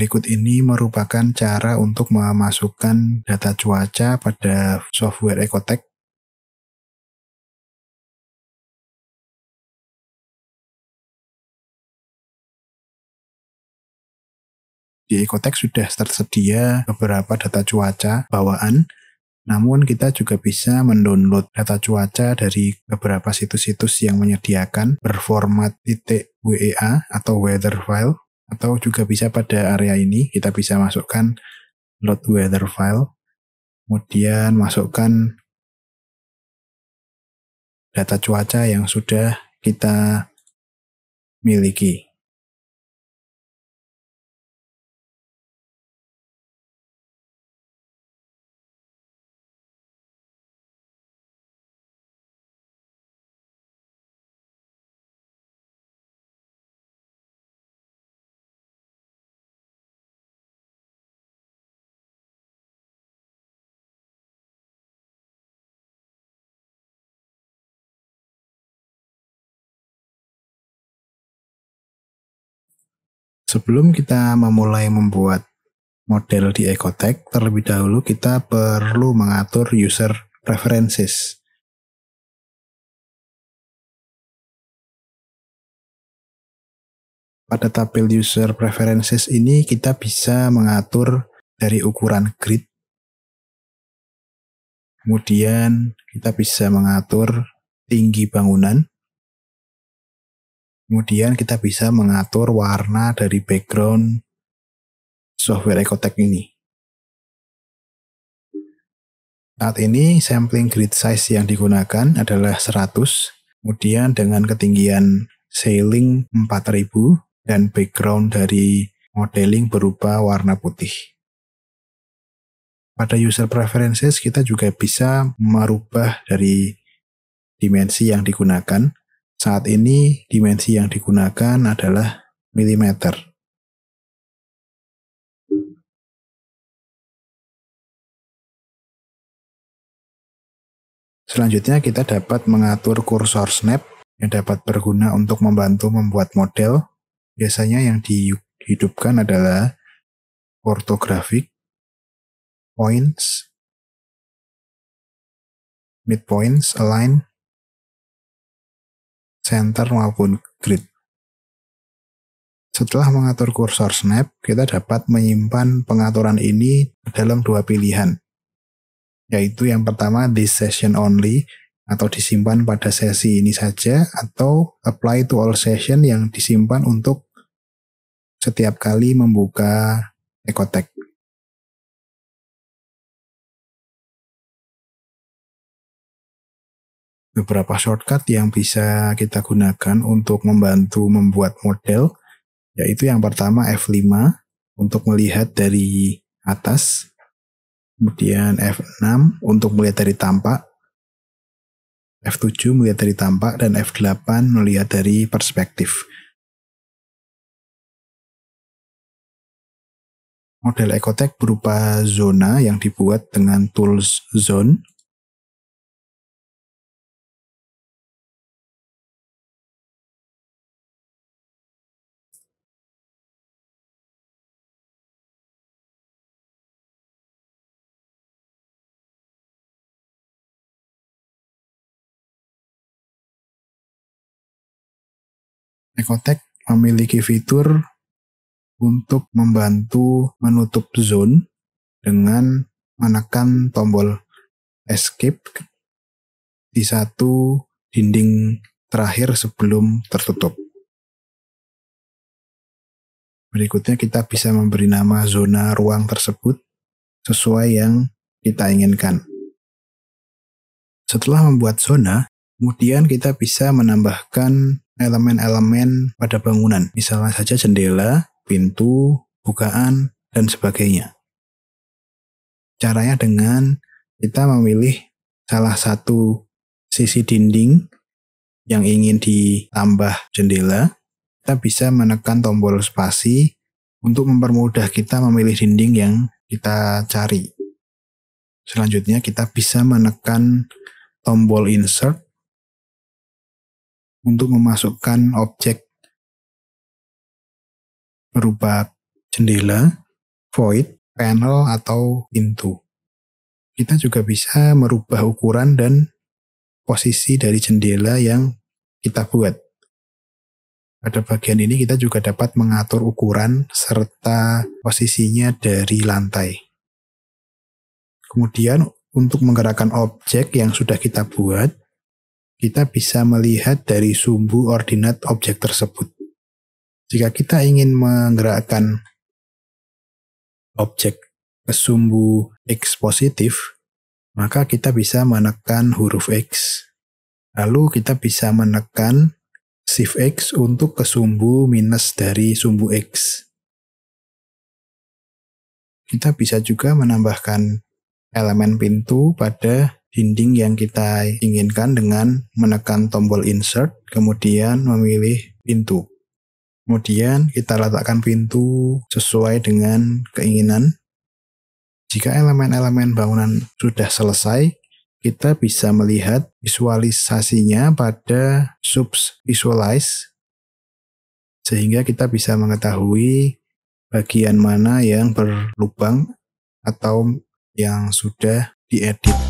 Berikut ini merupakan cara untuk memasukkan data cuaca pada software Ecotech. Di Ecotech sudah tersedia beberapa data cuaca bawaan, namun kita juga bisa mendownload data cuaca dari beberapa situs-situs yang menyediakan berformat .wea atau weather file atau juga bisa pada area ini kita bisa masukkan load weather file kemudian masukkan data cuaca yang sudah kita miliki Sebelum kita memulai membuat model di Ecotech, terlebih dahulu kita perlu mengatur user preferences. Pada tabel user preferences ini kita bisa mengatur dari ukuran grid. Kemudian kita bisa mengatur tinggi bangunan. Kemudian kita bisa mengatur warna dari background software Ecotech ini. Saat ini sampling grid size yang digunakan adalah 100, kemudian dengan ketinggian ceiling 4000 dan background dari modeling berupa warna putih. Pada user preferences kita juga bisa merubah dari dimensi yang digunakan. Saat ini dimensi yang digunakan adalah milimeter. Selanjutnya kita dapat mengatur kursor snap yang dapat berguna untuk membantu membuat model. Biasanya yang dihidupkan adalah orthographic, points, midpoints, align, center maupun grid. Setelah mengatur kursor snap, kita dapat menyimpan pengaturan ini dalam dua pilihan, yaitu yang pertama di session only atau disimpan pada sesi ini saja atau apply to all session yang disimpan untuk setiap kali membuka Ekotek. beberapa shortcut yang bisa kita gunakan untuk membantu membuat model, yaitu yang pertama F5 untuk melihat dari atas, kemudian F6 untuk melihat dari tampak, F7 melihat dari tampak, dan F8 melihat dari perspektif. Model EkoTek berupa zona yang dibuat dengan tools zone Ecotech memiliki fitur untuk membantu menutup zone dengan menekan tombol escape di satu dinding terakhir sebelum tertutup. Berikutnya kita bisa memberi nama zona ruang tersebut sesuai yang kita inginkan. Setelah membuat zona, kemudian kita bisa menambahkan elemen-elemen pada bangunan. Misalnya saja jendela, pintu, bukaan, dan sebagainya. Caranya dengan kita memilih salah satu sisi dinding yang ingin ditambah jendela, kita bisa menekan tombol spasi untuk mempermudah kita memilih dinding yang kita cari. Selanjutnya kita bisa menekan tombol insert untuk memasukkan objek berupa jendela, void, panel, atau pintu. Kita juga bisa merubah ukuran dan posisi dari jendela yang kita buat. Pada bagian ini kita juga dapat mengatur ukuran serta posisinya dari lantai. Kemudian untuk menggerakkan objek yang sudah kita buat, kita bisa melihat dari sumbu ordinat objek tersebut. Jika kita ingin menggerakkan objek ke sumbu X positif, maka kita bisa menekan huruf X. Lalu kita bisa menekan shift X untuk ke sumbu minus dari sumbu X. Kita bisa juga menambahkan elemen pintu pada dinding yang kita inginkan dengan menekan tombol insert, kemudian memilih pintu. Kemudian kita letakkan pintu sesuai dengan keinginan. Jika elemen-elemen bangunan sudah selesai, kita bisa melihat visualisasinya pada subs visualize sehingga kita bisa mengetahui bagian mana yang berlubang atau yang sudah diedit.